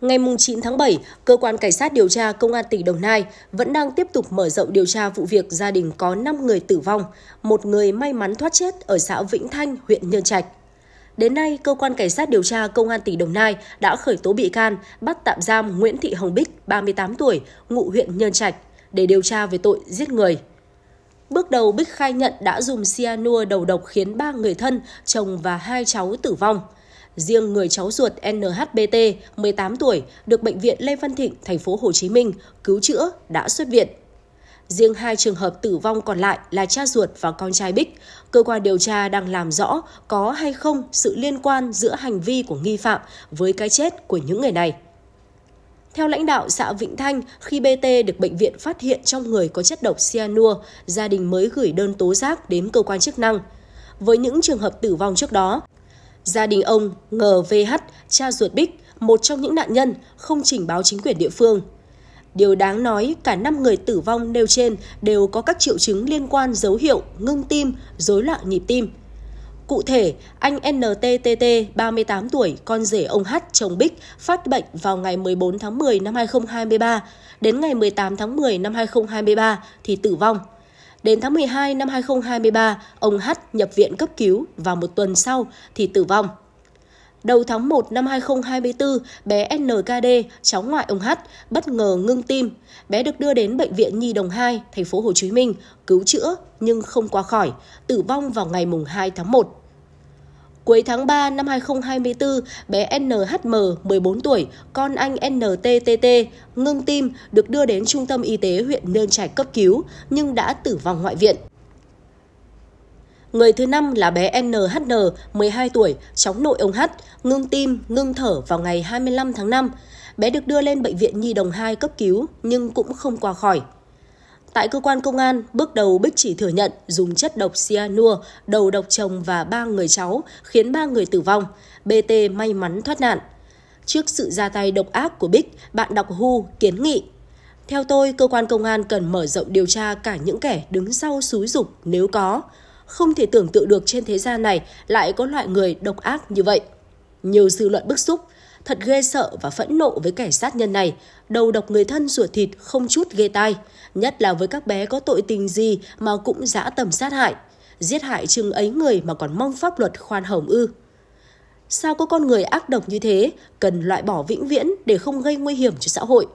Ngày 9 tháng 7, Cơ quan Cảnh sát điều tra Công an tỉnh Đồng Nai vẫn đang tiếp tục mở rộng điều tra vụ việc gia đình có 5 người tử vong, một người may mắn thoát chết ở xã Vĩnh Thanh, huyện Nhơn Trạch. Đến nay, Cơ quan Cảnh sát điều tra Công an tỉnh Đồng Nai đã khởi tố bị can, bắt tạm giam Nguyễn Thị Hồng Bích, 38 tuổi, ngụ huyện Nhơn Trạch, để điều tra về tội giết người. Bước đầu Bích khai nhận đã dùng cyanua đầu độc khiến ba người thân, chồng và hai cháu tử vong – Riêng người cháu ruột NHBT, 18 tuổi, được bệnh viện Lê Văn Thịnh, thành phố Hồ Chí Minh cứu chữa đã xuất viện. Riêng hai trường hợp tử vong còn lại là cha ruột và con trai Bích, cơ quan điều tra đang làm rõ có hay không sự liên quan giữa hành vi của nghi phạm với cái chết của những người này. Theo lãnh đạo xã Vĩnh Thanh, khi BT được bệnh viện phát hiện trong người có chất độc cyanua, gia đình mới gửi đơn tố giác đến cơ quan chức năng. Với những trường hợp tử vong trước đó, Gia đình ông NVH, cha ruột Bích, một trong những nạn nhân, không trình báo chính quyền địa phương. Điều đáng nói, cả 5 người tử vong nêu trên đều có các triệu chứng liên quan dấu hiệu ngưng tim, rối loạn nhịp tim. Cụ thể, anh NTTT, 38 tuổi, con rể ông H, chồng Bích, phát bệnh vào ngày 14 tháng 10 năm 2023, đến ngày 18 tháng 10 năm 2023 thì tử vong. Đến tháng 12 năm 2023, ông H nhập viện cấp cứu và một tuần sau thì tử vong. Đầu tháng 1 năm 2024, bé NKD, cháu ngoại ông H, bất ngờ ngưng tim. Bé được đưa đến bệnh viện Nhi Đồng 2, thành phố Hồ Chí Minh, cứu chữa nhưng không qua khỏi, tử vong vào ngày mùng 2 tháng 1. Cuối tháng 3 năm 2024, bé NHM 14 tuổi, con anh NTTT ngưng tim được đưa đến trung tâm y tế huyện Nơn Trạch cấp cứu nhưng đã tử vong ngoại viện. Người thứ năm là bé NHN, 12 tuổi, cháu nội ông H, ngưng tim, ngưng thở vào ngày 25 tháng 5. Bé được đưa lên bệnh viện Nhi Đồng 2 cấp cứu nhưng cũng không qua khỏi. Tại cơ quan công an, bước đầu Bích chỉ thừa nhận dùng chất độc cyanua đầu độc chồng và ba người cháu, khiến ba người tử vong. BT may mắn thoát nạn. Trước sự ra tay độc ác của Bích, bạn đọc Hu kiến nghị theo tôi, cơ quan công an cần mở rộng điều tra cả những kẻ đứng sau xúi dục nếu có. Không thể tưởng tượng được trên thế gian này lại có loại người độc ác như vậy. Nhiều dư luận bức xúc, Thật ghê sợ và phẫn nộ với kẻ sát nhân này, đầu độc người thân ruột thịt không chút ghê tai, nhất là với các bé có tội tình gì mà cũng dã tầm sát hại. Giết hại chừng ấy người mà còn mong pháp luật khoan hồng ư. Sao có con người ác độc như thế, cần loại bỏ vĩnh viễn để không gây nguy hiểm cho xã hội.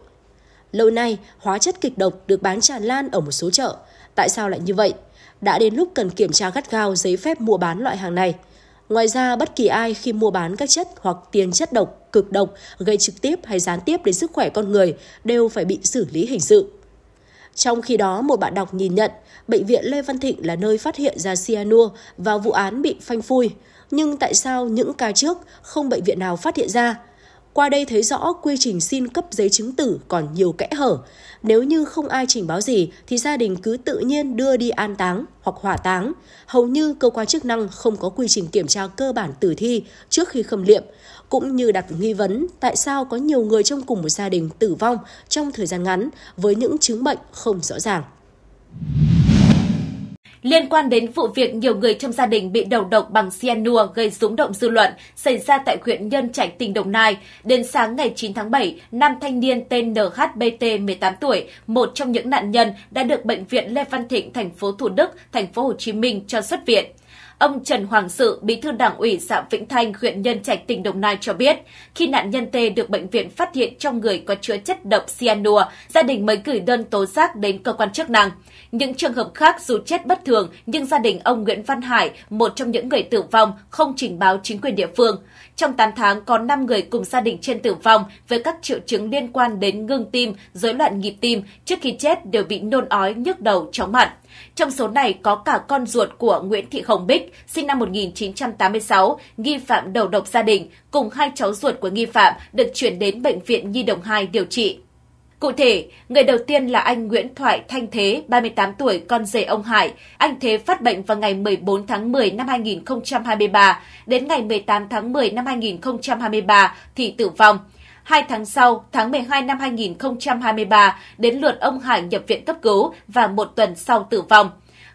Lâu nay, hóa chất kịch độc được bán tràn lan ở một số chợ. Tại sao lại như vậy? Đã đến lúc cần kiểm tra gắt gao giấy phép mua bán loại hàng này – Ngoài ra, bất kỳ ai khi mua bán các chất hoặc tiền chất độc, cực độc gây trực tiếp hay gián tiếp đến sức khỏe con người đều phải bị xử lý hình sự. Trong khi đó, một bạn đọc nhìn nhận, bệnh viện Lê Văn Thịnh là nơi phát hiện ra cyanua và vụ án bị phanh phui. Nhưng tại sao những ca trước không bệnh viện nào phát hiện ra? Qua đây thấy rõ quy trình xin cấp giấy chứng tử còn nhiều kẽ hở. Nếu như không ai trình báo gì thì gia đình cứ tự nhiên đưa đi an táng hoặc hỏa táng. Hầu như cơ quan chức năng không có quy trình kiểm tra cơ bản tử thi trước khi khâm liệm, cũng như đặt nghi vấn tại sao có nhiều người trong cùng một gia đình tử vong trong thời gian ngắn với những chứng bệnh không rõ ràng. Liên quan đến vụ việc nhiều người trong gia đình bị đầu độc bằng cyanua gây rúng động dư luận xảy ra tại huyện Nhân Trạch, tỉnh Đồng Nai, đến sáng ngày 9 tháng 7, nam thanh niên tên NHBT 18 tuổi, một trong những nạn nhân đã được bệnh viện Lê Văn Thịnh thành phố Thủ Đức, thành phố Hồ Chí Minh cho xuất viện. Ông Trần Hoàng Sự, bí thư đảng ủy xã Vĩnh Thanh, huyện Nhân Trạch, tỉnh Đồng Nai cho biết, khi nạn nhân T được bệnh viện phát hiện trong người có chứa chất độc cyanua, gia đình mới gửi đơn tố giác đến cơ quan chức năng. Những trường hợp khác dù chết bất thường, nhưng gia đình ông Nguyễn Văn Hải, một trong những người tử vong, không trình báo chính quyền địa phương. Trong 8 tháng, có 5 người cùng gia đình trên tử vong với các triệu chứng liên quan đến ngưng tim, rối loạn nhịp tim, trước khi chết đều bị nôn ói, nhức đầu, chóng mặt. Trong số này có cả con ruột của Nguyễn Thị Hồng Bích, sinh năm 1986, nghi phạm đầu độc gia đình, cùng hai cháu ruột của nghi phạm được chuyển đến Bệnh viện Nhi Đồng 2 điều trị. Cụ thể, người đầu tiên là anh Nguyễn Thoại Thanh Thế, 38 tuổi, con rể ông Hải. Anh Thế phát bệnh vào ngày 14 tháng 10 năm 2023, đến ngày 18 tháng 10 năm 2023 thì tử vong. Hai tháng sau, tháng 12 năm 2023, đến lượt ông Hải nhập viện cấp cứu và một tuần sau tử vong.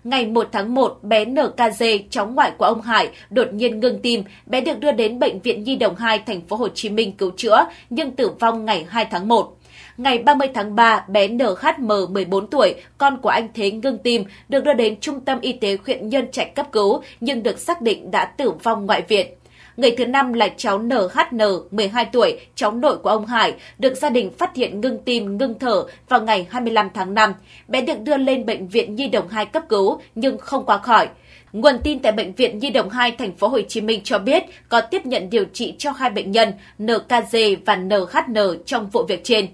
Ngày 1 tháng 1, bé NKG, cháu ngoại của ông Hải, đột nhiên ngừng tim. Bé được đưa đến Bệnh viện Nhi Đồng 2, thành phố Hồ Chí Minh cứu chữa, nhưng tử vong ngày 2 tháng 1. Ngày 30 tháng 3, bé NHM 14 tuổi, con của anh Thế ngưng tim, được đưa đến Trung tâm Y tế huyện Nhân Trạch cấp cứu, nhưng được xác định đã tử vong ngoại viện. Người thứ năm là cháu NHN, 12 tuổi, cháu nội của ông Hải, được gia đình phát hiện ngưng tim, ngưng thở vào ngày 25 tháng 5. Bé được đưa lên bệnh viện Nhi Đồng 2 cấp cứu nhưng không qua khỏi. Nguồn tin tại bệnh viện Nhi đồng 2 thành phố Hồ Chí Minh cho biết có tiếp nhận điều trị cho hai bệnh nhân NKG và NHN trong vụ việc trên.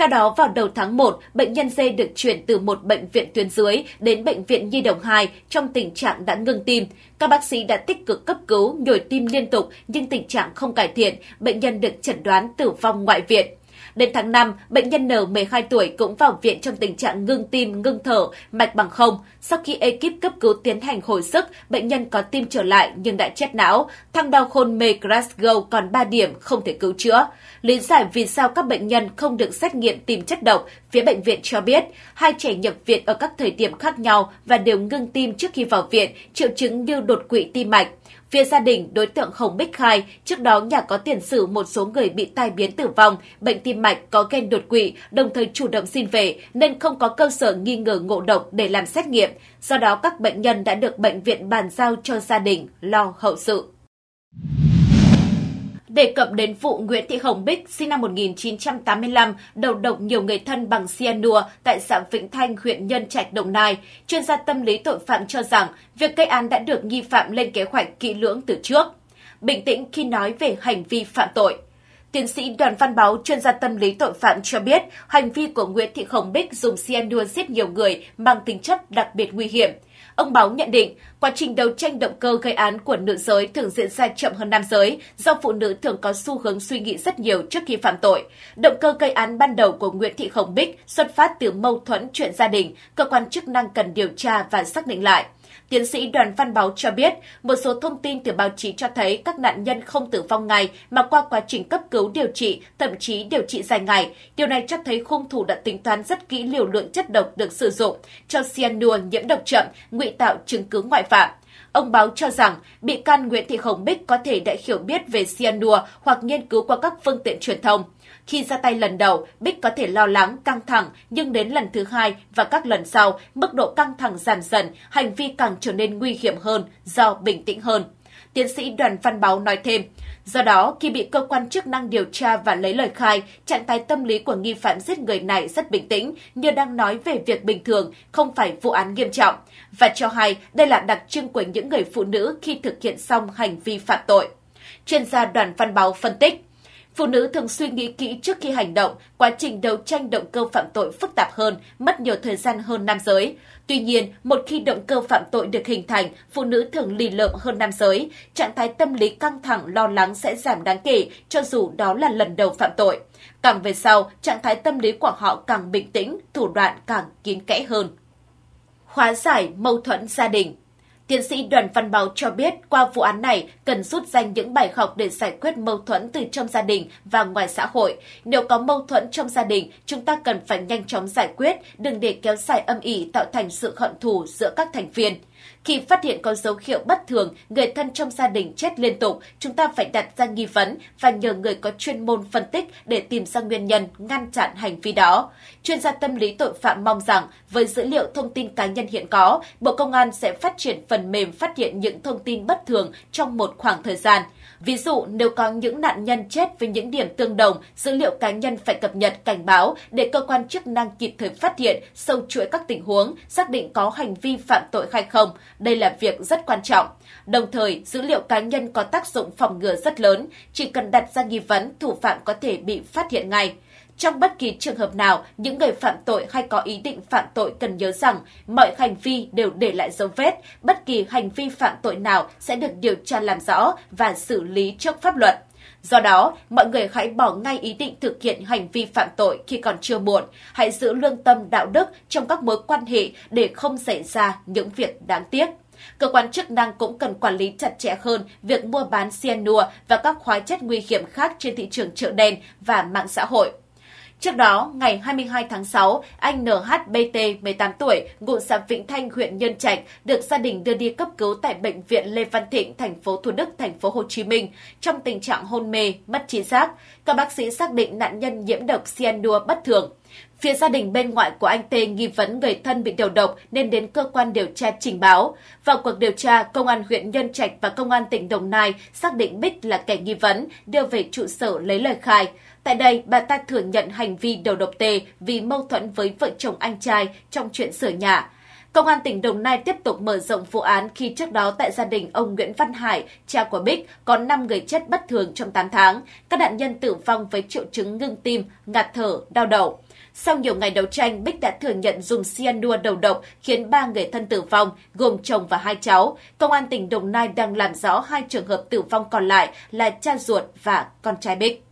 Theo đó, vào đầu tháng 1, bệnh nhân C được chuyển từ một bệnh viện tuyến dưới đến bệnh viện Nhi Đồng 2 trong tình trạng đã ngừng tim. Các bác sĩ đã tích cực cấp cứu, nhồi tim liên tục nhưng tình trạng không cải thiện, bệnh nhân được chẩn đoán tử vong ngoại viện. Đến tháng 5, bệnh nhân N 12 tuổi cũng vào viện trong tình trạng ngưng tim, ngưng thở, mạch bằng không. Sau khi ekip cấp cứu tiến hành hồi sức, bệnh nhân có tim trở lại nhưng đã chết não. Thăng đau khôn mê Glasgow còn 3 điểm không thể cứu chữa. Lý giải vì sao các bệnh nhân không được xét nghiệm tìm chất độc, phía bệnh viện cho biết hai trẻ nhập viện ở các thời điểm khác nhau và đều ngưng tim trước khi vào viện, triệu chứng như đột quỵ tim mạch. Phía gia đình, đối tượng Hồng Bích khai, trước đó nhà có tiền sử một số người bị tai biến tử vong, bệnh tim mạch có gen đột quỵ, đồng thời chủ động xin về nên không có cơ sở nghi ngờ ngộ độc để làm xét nghiệm. Do đó các bệnh nhân đã được bệnh viện bàn giao cho gia đình lo hậu sự đề cập đến vụ Nguyễn Thị Hồng Bích sinh năm 1985 đầu độc nhiều người thân bằng cyanua tại xã Vĩnh Thanh, huyện Nhân Trạch, Đồng Nai, chuyên gia tâm lý tội phạm cho rằng việc gây án đã được nghi phạm lên kế hoạch kỹ lưỡng từ trước. Bình tĩnh khi nói về hành vi phạm tội. Tiến sĩ Đoàn Văn Báo, chuyên gia tâm lý tội phạm cho biết, hành vi của Nguyễn Thị Hồng Bích dùng cyanua giết nhiều người mang tính chất đặc biệt nguy hiểm – Ông Báo nhận định, quá trình đấu tranh động cơ gây án của nữ giới thường diễn ra chậm hơn nam giới, do phụ nữ thường có xu hướng suy nghĩ rất nhiều trước khi phạm tội. Động cơ gây án ban đầu của Nguyễn Thị Hồng Bích xuất phát từ mâu thuẫn chuyện gia đình, cơ quan chức năng cần điều tra và xác định lại. Tiến sĩ Đoàn Văn Báo cho biết, một số thông tin từ báo chí cho thấy các nạn nhân không tử vong ngày mà qua quá trình cấp cứu điều trị, thậm chí điều trị dài ngày. Điều này cho thấy hung thủ đã tính toán rất kỹ liều lượng chất độc được sử dụng, cho cyanua nhiễm độc chậm, ngụy tạo chứng cứ ngoại phạm. Ông báo cho rằng bị can Nguyễn Thị Hồng Bích có thể đã hiểu biết về cyanua hoặc nghiên cứu qua các phương tiện truyền thông. Khi ra tay lần đầu, Bích có thể lo lắng, căng thẳng, nhưng đến lần thứ hai và các lần sau, mức độ căng thẳng giảm dần, hành vi càng trở nên nguy hiểm hơn do bình tĩnh hơn. Tiến sĩ Đoàn Văn Báo nói thêm, Do đó, khi bị cơ quan chức năng điều tra và lấy lời khai, trạng thái tâm lý của nghi phạm giết người này rất bình tĩnh như đang nói về việc bình thường, không phải vụ án nghiêm trọng. Và cho hay đây là đặc trưng của những người phụ nữ khi thực hiện xong hành vi phạm tội. Chuyên gia Đoàn Văn Báo phân tích, Phụ nữ thường suy nghĩ kỹ trước khi hành động, quá trình đấu tranh động cơ phạm tội phức tạp hơn, mất nhiều thời gian hơn nam giới. Tuy nhiên, một khi động cơ phạm tội được hình thành, phụ nữ thường lì lợm hơn nam giới. Trạng thái tâm lý căng thẳng, lo lắng sẽ giảm đáng kể cho dù đó là lần đầu phạm tội. Càng về sau, trạng thái tâm lý của họ càng bình tĩnh, thủ đoạn càng kín kẽ hơn. Hóa giải mâu thuẫn gia đình Tiến sĩ Đoàn Văn Báo cho biết qua vụ án này cần rút danh những bài học để giải quyết mâu thuẫn từ trong gia đình và ngoài xã hội. Nếu có mâu thuẫn trong gia đình, chúng ta cần phải nhanh chóng giải quyết, đừng để kéo dài âm ỉ tạo thành sự hận thù giữa các thành viên. Khi phát hiện có dấu hiệu bất thường, người thân trong gia đình chết liên tục, chúng ta phải đặt ra nghi vấn và nhờ người có chuyên môn phân tích để tìm ra nguyên nhân, ngăn chặn hành vi đó. Chuyên gia tâm lý tội phạm mong rằng với dữ liệu thông tin cá nhân hiện có, Bộ Công an sẽ phát triển phần mềm phát hiện những thông tin bất thường trong một khoảng thời gian – Ví dụ, nếu có những nạn nhân chết với những điểm tương đồng, dữ liệu cá nhân phải cập nhật cảnh báo để cơ quan chức năng kịp thời phát hiện, sâu chuỗi các tình huống, xác định có hành vi phạm tội hay không. Đây là việc rất quan trọng. Đồng thời, dữ liệu cá nhân có tác dụng phòng ngừa rất lớn, chỉ cần đặt ra nghi vấn, thủ phạm có thể bị phát hiện ngay. Trong bất kỳ trường hợp nào, những người phạm tội hay có ý định phạm tội cần nhớ rằng mọi hành vi đều để lại dấu vết, bất kỳ hành vi phạm tội nào sẽ được điều tra làm rõ và xử lý trước pháp luật. Do đó, mọi người hãy bỏ ngay ý định thực hiện hành vi phạm tội khi còn chưa muộn, hãy giữ lương tâm đạo đức trong các mối quan hệ để không xảy ra những việc đáng tiếc. Cơ quan chức năng cũng cần quản lý chặt chẽ hơn việc mua bán cyanua và các hóa chất nguy hiểm khác trên thị trường chợ đen và mạng xã hội. Trước đó, ngày 22 tháng 6, anh NHBT, 18 tuổi, ngụ xã Vĩnh Thanh, huyện Nhân Trạch, được gia đình đưa đi cấp cứu tại bệnh viện Lê Văn Thịnh, thành phố Thủ Đức, thành phố Hồ Chí Minh, trong tình trạng hôn mê, mất trí giác. Các bác sĩ xác định nạn nhân nhiễm độc cyanua bất thường. Phía gia đình bên ngoại của anh Tê nghi vấn người thân bị đầu độc nên đến cơ quan điều tra trình báo. Vào cuộc điều tra, Công an huyện Nhân Trạch và Công an tỉnh Đồng Nai xác định Bích là kẻ nghi vấn, đưa về trụ sở lấy lời khai. Tại đây, bà ta thừa nhận hành vi đầu độc Tê vì mâu thuẫn với vợ chồng anh trai trong chuyện sửa nhà. Công an tỉnh Đồng Nai tiếp tục mở rộng vụ án khi trước đó tại gia đình ông Nguyễn Văn Hải, cha của Bích, có 5 người chết bất thường trong 8 tháng. Các nạn nhân tử vong với triệu chứng ngưng tim, ngạt thở, đau đầu. Sau nhiều ngày đấu tranh, Bích đã thừa nhận dùng cyanua đầu độc khiến ba người thân tử vong, gồm chồng và hai cháu. Công an tỉnh Đồng Nai đang làm rõ hai trường hợp tử vong còn lại là cha ruột và con trai Bích.